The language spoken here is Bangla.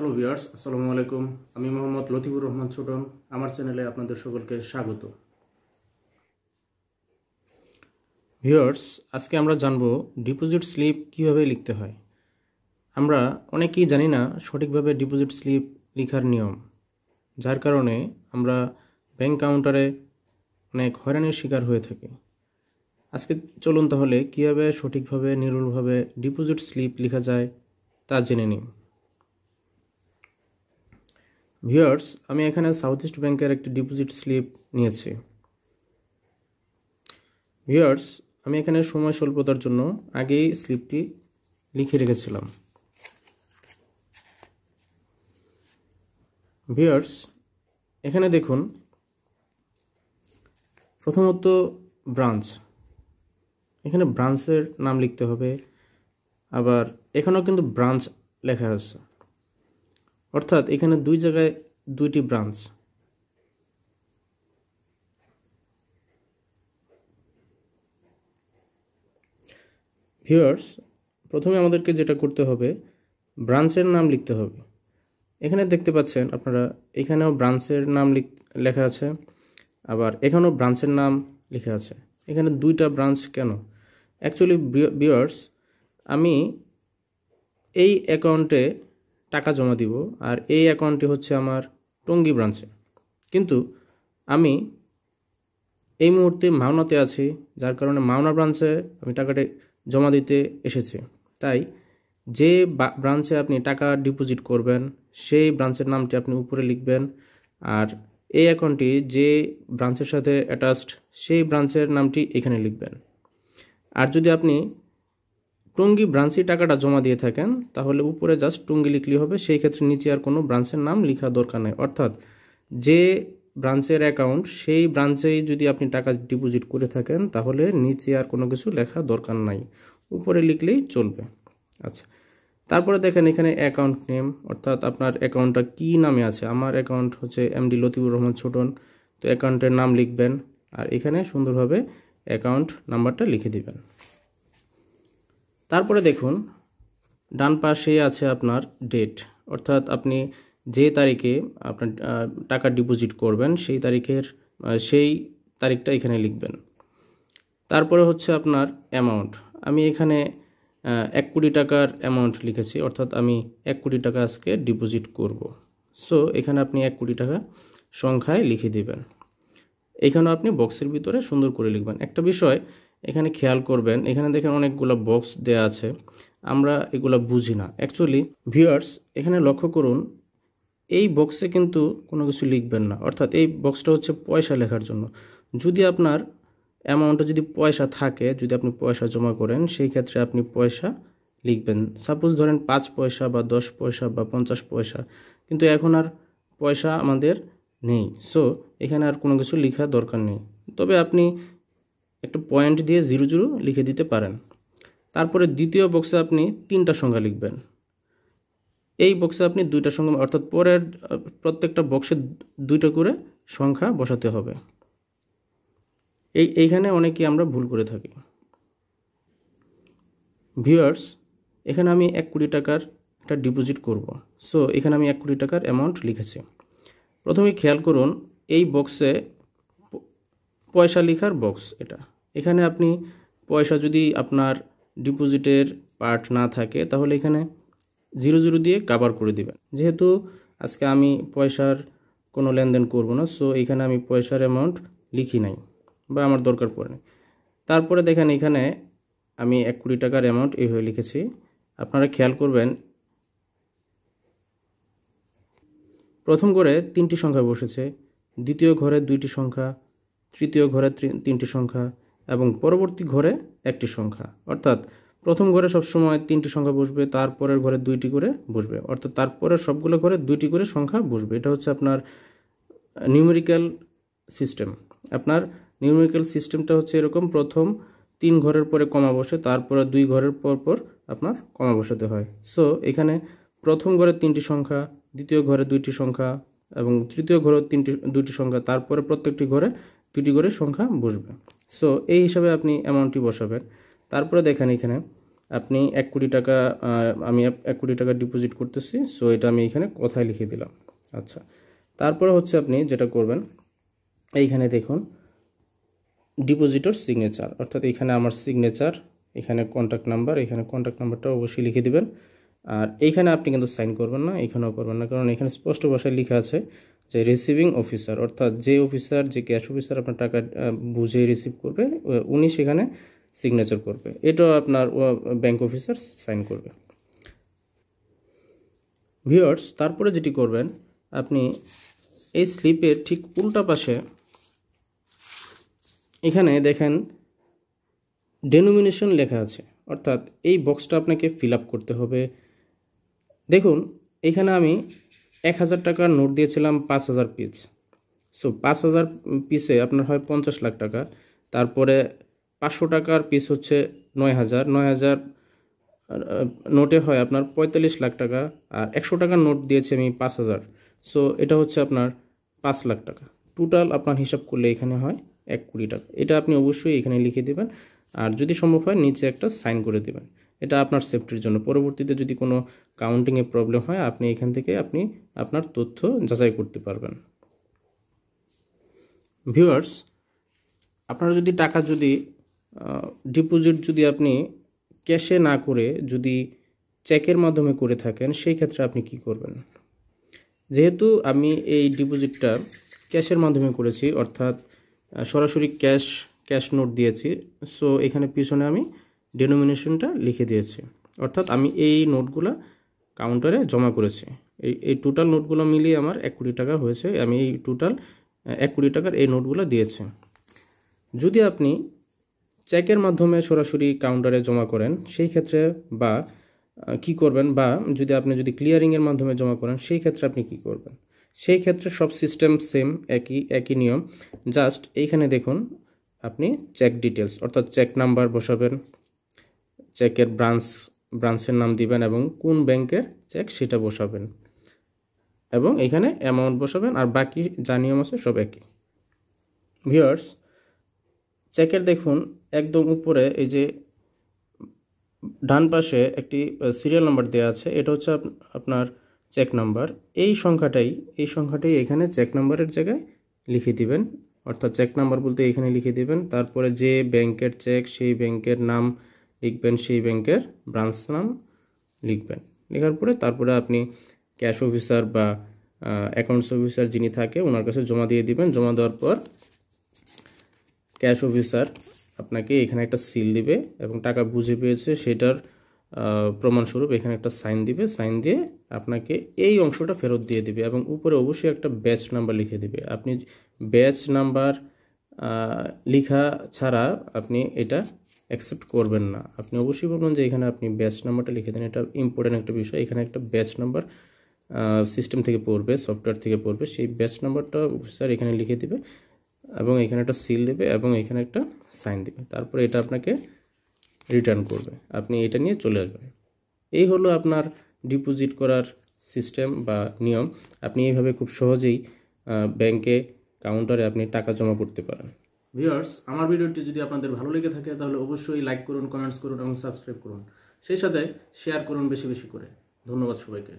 হ্যালো ভিউয়ার্স আসসালামু আলাইকুম আমি মোহাম্মদ লতিফুর রহমান ছোটন আমার চ্যানেলে আপনাদের সকলকে স্বাগত ভিউয়ার্স আজকে আমরা জানব ডিপোজিট স্লিপ কিভাবে লিখতে হয় আমরা অনেকেই জানি না সঠিকভাবে ডিপোজিট স্লিপ লিখার নিয়ম যার কারণে আমরা ব্যাংক কাউন্টারে অনেক হয়রানির শিকার হয়ে থাকি আজকে চলুন তাহলে কীভাবে সঠিকভাবে নির্ভুলভাবে ডিপোজিট স্লিপ লেখা যায় তা জেনে নিই ভিউয়ার্স আমি এখানে সাউথ ইস্ট ব্যাংকের একটি ডিপোজিট স্লিপ নিয়েছি ভিউয়ার্স আমি এখানে সময় স্বল্পতার জন্য আগেই স্লিপটি লিখে রেখেছিলাম ভিউয়ার্স এখানে দেখুন প্রথমত ব্রাঞ্চ এখানে ব্রাঞ্চের নাম লিখতে হবে আবার এখানেও কিন্তু ব্রাঞ্চ লেখা আছে অর্থাৎ এখানে দুই জায়গায় দুইটি ব্রাঞ্চ ভিউয়ার্স প্রথমে আমাদেরকে যেটা করতে হবে ব্রাঞ্চের নাম লিখতে হবে এখানে দেখতে পাচ্ছেন আপনারা এখানেও ব্রাঞ্চের নাম লেখা আছে আবার এখানেও ব্রাঞ্চের নাম লেখা আছে এখানে দুইটা ব্রাঞ্চ কেন অ্যাকচুয়ালি ভিউয়ার্স আমি এই অ্যাকাউন্টে টাকা জমা দিব আর এই অ্যাকাউন্টটি হচ্ছে আমার টঙ্গী ব্রাঞ্চে কিন্তু আমি এই মুহূর্তে মাওনাতে আছি যার কারণে মাওনা ব্রাঞ্চে আমি টাকাটা জমা দিতে এসেছি তাই যে ব্রাঞ্চে আপনি টাকা ডিপোজিট করবেন সেই ব্রাঞ্চের নামটি আপনি উপরে লিখবেন আর এই অ্যাকাউন্টটি যে ব্রাঞ্চের সাথে অ্যাটাচড সেই ব্রাঞ্চের নামটি এখানে লিখবেন আর যদি আপনি টুঙ্গি ব্রাঞ্চে টাকাটা জমা দিয়ে থাকেন তাহলে উপরে জাস্ট টুঙ্গি লিখলে হবে সেই ক্ষেত্রে নিচে আর কোনো ব্রাঞ্চের নাম লেখা দরকার নেই অর্থাৎ যে ব্রাঞ্চের অ্যাকাউন্ট সেই ব্রাঞ্চেই যদি আপনি টাকা ডিপোজিট করে থাকেন তাহলে নিচে আর কোনো কিছু লেখা দরকার নাই উপরে লিখলেই চলবে আচ্ছা তারপরে দেখেন এখানে অ্যাকাউন্ট নেম অর্থাৎ আপনার অ্যাকাউন্টটা কি নামে আছে আমার অ্যাকাউন্ট হচ্ছে এমডি লতিফুর রহমান ছোটন তো অ্যাকাউন্টের নাম লিখবেন আর এখানে সুন্দরভাবে অ্যাকাউন্ট নাম্বারটা লিখে দিবেন তারপরে দেখুন ডান পাশে আছে আপনার ডেট অর্থাৎ আপনি যে তারিখে আপনার টাকা ডিপোজিট করবেন সেই তারিখের সেই তারিখটা এখানে লিখবেন তারপরে হচ্ছে আপনার অ্যামাউন্ট আমি এখানে এক কোটি টাকার অ্যামাউন্ট লিখেছি অর্থাৎ আমি এক কোটি টাকা আজকে ডিপোজিট করব। সো এখানে আপনি এক কোটি টাকা সংখ্যায় লিখে দিবেন এখানেও আপনি বক্সের ভিতরে সুন্দর করে লিখবেন একটা বিষয় এখানে খেয়াল করবেন এখানে দেখেন অনেকগুলো বক্স দেয়া আছে আমরা এগুলো বুঝি না অ্যাকচুয়ালি ভিউয়ার্স এখানে লক্ষ্য করুন এই বক্সে কিন্তু কোনো কিছু লিখবেন না অর্থাৎ এই বক্সটা হচ্ছে পয়সা লেখার জন্য যদি আপনার অ্যামাউন্টে যদি পয়সা থাকে যদি আপনি পয়সা জমা করেন সেই ক্ষেত্রে আপনি পয়সা লিখবেন সাপোজ ধরেন পাঁচ পয়সা বা দশ পয়সা বা পঞ্চাশ পয়সা কিন্তু এখন আর পয়সা আমাদের নেই সো এখানে আর কোনো কিছু লেখা দরকার নেই তবে আপনি একটু পয়েন্ট দিয়ে জিরো জিরো লিখে দিতে পারেন তারপরে দ্বিতীয় বক্সে আপনি তিনটা সংখ্যা লিখবেন এই বক্সে আপনি দুইটা সংখ্যা অর্থাৎ পরের প্রত্যেকটা বক্সে দুইটা করে সংখ্যা বসাতে হবে এই এইখানে অনেকেই আমরা ভুল করে থাকি ভিউয়ার্স এখানে আমি এক কোটি টাকার একটা ডিপোজিট করব সো এখানে আমি এক কোটি টাকার অ্যামাউন্ট লিখেছি প্রথমে খেয়াল করুন এই বক্সে পয়সা লেখার বক্স এটা এখানে আপনি পয়সা যদি আপনার ডিপোজিটের পার্ট না থাকে তাহলে এখানে জিরো জিরো দিয়ে কাভার করে দিবেন যেহেতু আজকে আমি পয়সার কোনো লেনদেন করব না সো এখানে আমি পয়সার অ্যামাউন্ট লিখি নাই বা আমার দরকার পড়ে নাই তারপরে দেখেন এখানে আমি এক কোটি টাকার অ্যামাউন্ট এইভাবে লিখেছি আপনারা খেয়াল করবেন প্রথম ঘরে তিনটি সংখ্যা বসেছে দ্বিতীয় ঘরে দুইটি সংখ্যা তৃতীয় ঘরে তিনটি সংখ্যা এবং পরবর্তী ঘরে একটি সংখ্যা অর্থাৎ প্রথম ঘরে সবসময় তিনটি সংখ্যা বসবে তারপরের ঘরে দুইটি করে বসবে অর্থাৎ তারপরের সবগুলো ঘরে দুইটি করে সংখ্যা বসবে এটা হচ্ছে আপনার নিউমেরিক্যাল সিস্টেম আপনার নিউমেরিক্যাল সিস্টেমটা হচ্ছে এরকম প্রথম তিন ঘরের পরে কমা বসে তারপরে দুই ঘরের পর পর আপনার কমা বসাতে হয় সো এখানে প্রথম ঘরে তিনটি সংখ্যা দ্বিতীয় ঘরে দুইটি সংখ্যা এবং তৃতীয় ঘরে তিনটি দুটি সংখ্যা তারপরে প্রত্যেকটি ঘরে দুটি করে সংখ্যা বসবে সো এই হিসাবে আপনি অ্যামাউন্টটি বসাবেন তারপরে দেখেন এখানে আপনি এক কোটি টাকা আমি এক কোটি টাকা ডিপোজিট করতেছি সো এটা আমি এখানে কথায় লিখে দিলাম আচ্ছা তারপরে হচ্ছে আপনি যেটা করবেন এইখানে দেখুন ডিপোজিটর সিগনেচার অর্থাৎ এখানে আমার সিগনেচার এখানে কন্ট্যাক্ট নাম্বার এখানে কন্ট্যাক্ট নাম্বারটা অবশ্যই লিখে দিবেন আর এইখানে আপনি কিন্তু সাইন করবেন না এখানেও করবেন না কারণ এখানে স্পষ্ট ভাষায় লিখা আছে যে রিসিভিং অফিসার অর্থাৎ যে অফিসার যে ক্যাশ অফিসার আপনার টাকা বুঝে রিসিভ করবে উনি সেখানে সিগনেচার করবে এটাও আপনার ব্যাংক অফিসার সাইন করবে ভিওর্স তারপরে যেটি করবেন আপনি এই স্লিপের ঠিক উল্টা পাশে এখানে দেখেন ডেনোমিনেশন লেখা আছে অর্থাৎ এই বক্সটা আপনাকে ফিল করতে হবে দেখুন এখানে আমি এক হাজার টাকার নোট দিয়েছিলাম পাঁচ হাজার পিস সো পাঁচ হাজার পিসে আপনার হয় পঞ্চাশ লাখ টাকা তারপরে পাঁচশো টাকার পিস হচ্ছে নয় হাজার নয় হাজার নোটে হয় আপনার পঁয়তাল্লিশ লাখ টাকা আর একশো টাকার নোট দিয়েছি আমি পাঁচ হাজার সো এটা হচ্ছে আপনার পাঁচ লাখ টাকা টোটাল আপনার হিসাব করলে এখানে হয় এক কুড়ি টাকা এটা আপনি অবশ্যই এখানে লিখে দেবেন আর যদি সম্ভব হয় নিচে একটা সাইন করে দেবেন এটা আপনার সেফটির জন্য পরবর্তীতে যদি কোনো কাউন্টিংয়ে প্রবলেম হয় আপনি এখান থেকে আপনি আপনার তথ্য যাচাই করতে পারবেন ভিউয়ার্স আপনার যদি টাকা যদি ডিপোজিট যদি আপনি ক্যাশে না করে যদি চেকের মাধ্যমে করে থাকেন সেই ক্ষেত্রে আপনি কি করবেন যেহেতু আমি এই ডিপোজিটটা ক্যাশের মাধ্যমে করেছি অর্থাৎ সরাসরি ক্যাশ ক্যাশ নোট দিয়েছি সো এখানে পিছনে আমি ডেনোমিনেশনটা লিখে দিয়েছে অর্থাৎ আমি এই নোটগুলো কাউন্টারে জমা করেছি এই এই টোটাল নোটগুলো মিলিয়ে আমার এক কোটি টাকা হয়েছে আমি এই টোটাল এক কোটি টাকার এই নোটগুলো দিয়েছি যদি আপনি চেকের মাধ্যমে সরাসরি কাউন্টারে জমা করেন সেই ক্ষেত্রে বা কি করবেন বা যদি আপনি যদি ক্লিয়ারিংয়ের মাধ্যমে জমা করেন সেই ক্ষেত্রে আপনি কি করবেন সেই ক্ষেত্রে সব সিস্টেম সেম একই একই নিয়ম জাস্ট এইখানে দেখুন আপনি চেক ডিটেলস অর্থাৎ চেক নাম্বার বসাবেন চেকের ব্রাঞ্চ ব্রাঞ্চের নাম দিবেন এবং কোন ব্যাংকের চেক সেটা বসাবেন এবং এখানে অ্যামাউন্ট বসাবেন আর বাকি যা নিয়ম আছে সব একই ভিওর্স চেকের দেখুন একদম উপরে এই যে ডান পাশে একটি সিরিয়াল নাম্বার দেওয়া আছে এটা হচ্ছে আপনার চেক নাম্বার এই সংখ্যাটাই এই সংখ্যাটাই এখানে চেক নাম্বারের জায়গায় লিখে দিবেন অর্থাৎ চেক নাম্বার বলতে এখানে লিখে দিবেন তারপরে যে ব্যাংকের চেক সেই ব্যাংকের নাম লিখবেন সেই ব্যাংকের ব্রাঞ্চ নাম লিখবেন লেখার পরে তারপরে আপনি ক্যাশ অফিসার বা অ্যাকাউন্টস অফিসার যিনি থাকে ওনার কাছে জমা দিয়ে দিবেন জমা দেওয়ার পর ক্যাশ অফিসার আপনাকে এখানে একটা সিল দিবে এবং টাকা বুঝে পেয়েছে সেটার প্রমাণস্বরূপ এখানে একটা সাইন দিবে সাইন দিয়ে আপনাকে এই অংশটা ফেরত দিয়ে দিবে এবং উপরে অবশ্যই একটা ব্যাচ নাম্বার লিখে দিবে আপনি ব্যাচ নাম্বার লিখা ছাড়া আপনি এটা অ্যাকসেপ্ট করবেন না আপনি অবশ্যই বলবেন যে এখানে আপনি ব্যাচ নাম্বারটা লিখে দেন এটা ইম্পর্টেন্ট একটা বিষয় এখানে একটা ব্যাচ নাম্বার সিস্টেম থেকে পড়বে সফটওয়্যার থেকে পড়বে সেই ব্যাচ নাম্বারটা স্যার এখানে লিখে দিবে এবং এখানে একটা সিল দেবে এবং এখানে একটা সাইন দেবে তারপরে এটা আপনাকে রিটার্ন করবে আপনি এটা নিয়ে চলে আসবেন এই হলো আপনার ডিপোজিট করার সিস্টেম বা নিয়ম আপনি এইভাবে খুব সহজেই ব্যাংকে কাউন্টারে আপনি টাকা জমা করতে পারেন ভিউয়ার্স আমার ভিডিওটি যদি আপনাদের ভালো লেগে থাকে তাহলে অবশ্যই লাইক করুন কমেন্টস করুন এবং সাবস্ক্রাইব করুন সেই সাথে শেয়ার করুন বেশি বেশি করে ধন্যবাদ সবাইকে